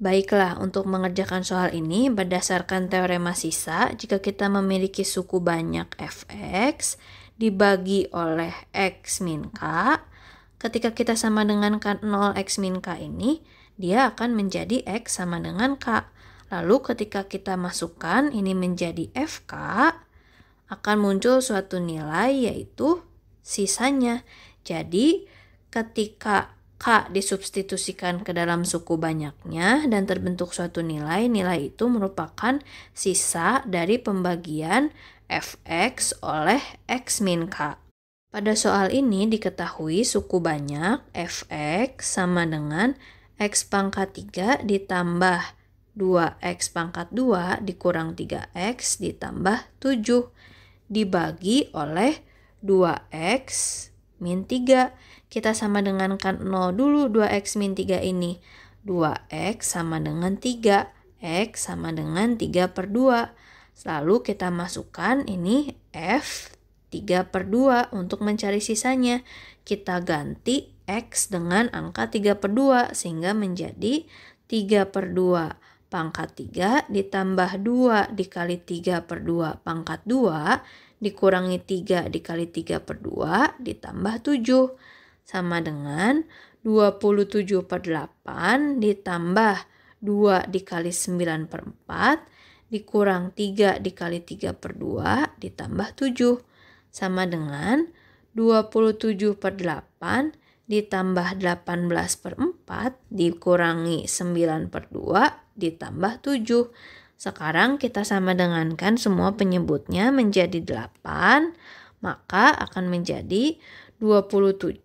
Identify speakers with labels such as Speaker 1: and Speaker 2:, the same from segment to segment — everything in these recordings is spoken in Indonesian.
Speaker 1: Baiklah, untuk mengerjakan soal ini berdasarkan teorema sisa, jika kita memiliki suku banyak fx dibagi oleh x min k, ketika kita sama dengan 0 x min k ini, dia akan menjadi x sama dengan k. Lalu ketika kita masukkan ini menjadi fk, akan muncul suatu nilai yaitu sisanya. Jadi ketika K disubstitusikan ke dalam suku banyaknya dan terbentuk suatu nilai, nilai itu merupakan sisa dari pembagian fx oleh x min K. Pada soal ini diketahui suku banyak fx sama dengan x pangkat 3 ditambah 2x pangkat 2 dikurang 3x ditambah 7 dibagi oleh 2x min 3. Kita sama dengan kan 0 dulu 2x min 3 ini. 2x sama dengan 3. X sama dengan 3 per 2. Lalu kita masukkan ini F 3 per 2 untuk mencari sisanya. Kita ganti X dengan angka 3 per 2 sehingga menjadi 3 per 2 pangkat 3 ditambah 2 dikali 3 per 2 pangkat 2 dikurangi 3 dikali 3 per 2 ditambah 7 sama dengan 27 per 8 ditambah 2 dikali 9 per 4 dikurang 3 dikali 3 per 2 ditambah 7 sama dengan 27 per 8 ditambah 18 per 4 dikurangi 9 per 2 ditambah 7 sama sekarang kita sama dengankan semua penyebutnya menjadi 8, maka akan menjadi 27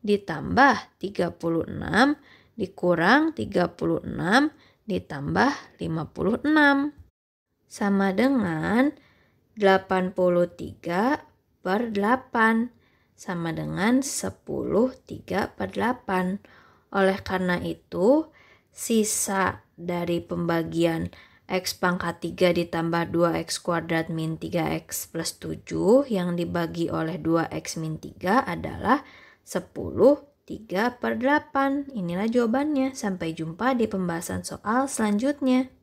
Speaker 1: ditambah 36 dikurang 36 ditambah 56 sama dengan 83 per 8 sama dengan 10 3 per 8. Oleh karena itu, sisa dari pembagian 8 X pangkat 3 ditambah 2X kuadrat min 3X plus 7 yang dibagi oleh 2X min 3 adalah 10 3 per 8. Inilah jawabannya. Sampai jumpa di pembahasan soal selanjutnya.